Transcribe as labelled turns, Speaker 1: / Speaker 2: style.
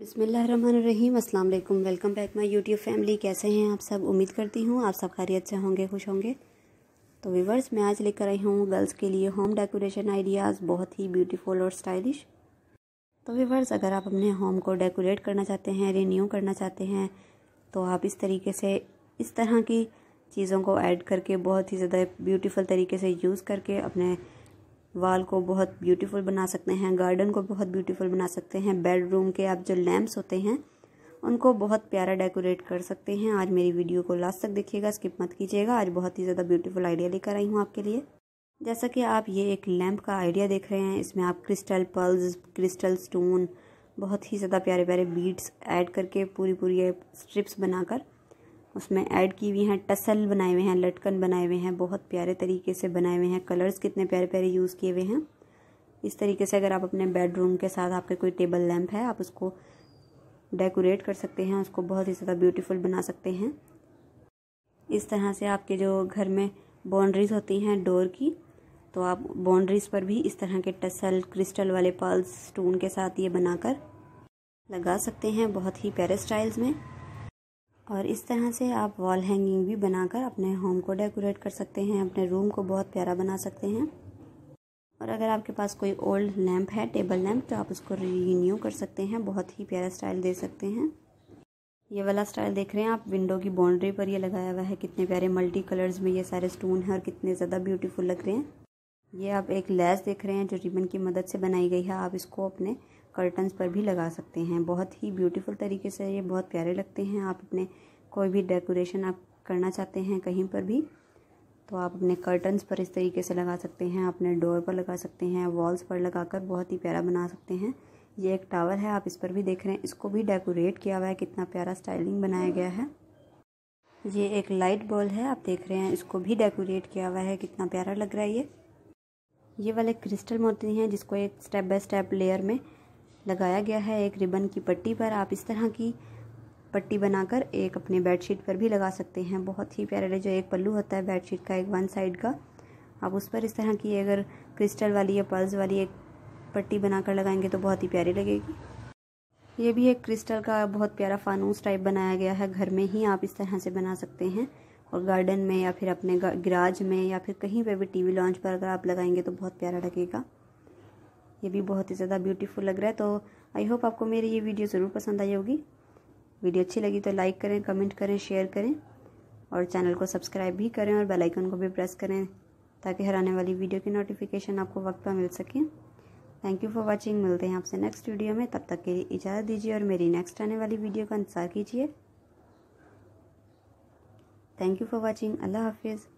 Speaker 1: बसमीम अल्लाम welcome back my YouTube family कैसे हैं आप सब उम्मीद करती हूँ आप सब खैरियत से होंगे खुश होंगे तो व्यूवर्स मैं आज लेकर आई हूँ गर्ल्स के लिए होम डेकोरेशन आइडियाज़ बहुत ही ब्यूटीफुल और स्टाइलिश तो व्यूवर्स अगर आप अपने होम को डेकोरेट करना चाहते हैं रिन्यू करना चाहते हैं तो आप इस तरीके से इस तरह की चीज़ों को ऐड करके बहुत ही ज़्यादा ब्यूटीफुल तरीके से यूज़ करके अपने वाल को बहुत ब्यूटीफुल बना सकते हैं गार्डन को बहुत ब्यूटीफुल बना सकते हैं बेडरूम के आप जो लैम्प्स होते हैं उनको बहुत प्यारा डेकोरेट कर सकते हैं आज मेरी वीडियो को लास्ट तक देखिएगा स्किप मत कीजिएगा आज बहुत ही ज़्यादा ब्यूटीफुल आइडिया लेकर आई हूँ आपके लिए जैसा कि आप ये एक लैम्प का आइडिया देख रहे हैं इसमें आप क्रिस्टल पल्स क्रिस्टल स्टोन बहुत ही ज़्यादा प्यारे प्यारे बीड्स ऐड करके पूरी पूरी स्ट्रिप्स बनाकर उसमें ऐड की हुई हैं टसल बनाए हुए हैं लटकन बनाए हुए हैं बहुत प्यारे तरीके से बनाए हुए हैं कलर्स कितने प्यारे प्यारे यूज़ किए हुए हैं इस तरीके से अगर आप अपने बेडरूम के साथ आपके कोई टेबल लैम्प है आप उसको डेकोरेट कर सकते हैं उसको बहुत ही ज़्यादा ब्यूटीफुल बना सकते हैं इस तरह से आपके जो घर में बाउंड्रीज होती हैं डोर की तो आप बाउंड्रीज पर भी इस तरह के टसल क्रिस्टल वाले पर्ल्स स्टोन के साथ ये बनाकर लगा सकते हैं बहुत ही प्यारे स्टाइल्स में और इस तरह से आप वॉल हैंगिंग भी बनाकर अपने होम को डेकोरेट कर सकते हैं अपने रूम को बहुत प्यारा बना सकते हैं और अगर आपके पास कोई ओल्ड लैम्प है टेबल लैंप तो आप उसको रीन्यू कर सकते हैं बहुत ही प्यारा स्टाइल दे सकते हैं ये वाला स्टाइल देख रहे हैं आप विंडो की बाउंड्री पर ये लगाया हुआ है कितने प्यारे मल्टी कलर्स में ये सारे स्टोन हैं और कितने ज़्यादा ब्यूटीफुल लग रहे हैं ये आप एक लैस देख रहे हैं जो रिबन की मदद से बनाई गई है आप इसको अपने कर्टन्स पर भी लगा सकते हैं बहुत ही ब्यूटीफुल तरीके से ये बहुत प्यारे लगते हैं आप अपने कोई भी डेकोरेशन आप करना चाहते हैं कहीं पर भी तो आप अपने कर्टन्स पर इस तरीके से लगा सकते हैं अपने डोर पर लगा सकते हैं वॉल्स पर लगाकर बहुत ही प्यारा बना सकते हैं ये एक टावर है आप इस पर भी देख रहे हैं इसको भी डेकोरेट किया हुआ है कितना प्यारा स्टाइलिंग बनाया गया है ये एक लाइट बॉल है आप देख रहे हैं इसको भी डेकोरेट किया हुआ है कितना प्यारा लग रहा है ये ये वाले क्रिस्टल मोती हैं जिसको एक स्टेप बाय स्टेप लेयर में लगाया गया है एक रिबन की पट्टी पर आप इस तरह की पट्टी बनाकर एक अपने बेडशीट पर भी लगा सकते हैं बहुत ही प्यारा जो एक पल्लू होता है बेडशीट का एक वन साइड का आप उस पर इस तरह की अगर क्रिस्टल वाली या पर्ल्स वाली एक पट्टी बनाकर लगाएंगे तो बहुत ही प्यारी लगेगी ये भी एक क्रिस्टल का बहुत प्यारा फानूस टाइप बनाया गया है घर में ही आप इस तरह से बना सकते हैं और गार्डन में या फिर अपने गिराज में या फिर कहीं पर भी टी लॉन्च पर अगर आप लगाएंगे तो बहुत प्यारा लगेगा ये भी बहुत ही ज़्यादा ब्यूटीफुल लग रहा है तो आई होप आपको मेरी ये वीडियो ज़रूर पसंद आई होगी वीडियो अच्छी लगी तो लाइक करें कमेंट करें शेयर करें और चैनल को सब्सक्राइब भी करें और बेल आइकन को भी प्रेस करें ताकि हर आने वाली वीडियो की नोटिफिकेशन आपको वक्त पर मिल सके थैंक यू फॉर वॉचिंग मिलते हैं आपसे नेक्स्ट वीडियो में तब तक के लिए इजाज़त दीजिए और मेरी नेक्स्ट आने वाली वीडियो का इंतज़ार कीजिए थैंक यू फॉर वॉचिंग अल्लाह हाफिज़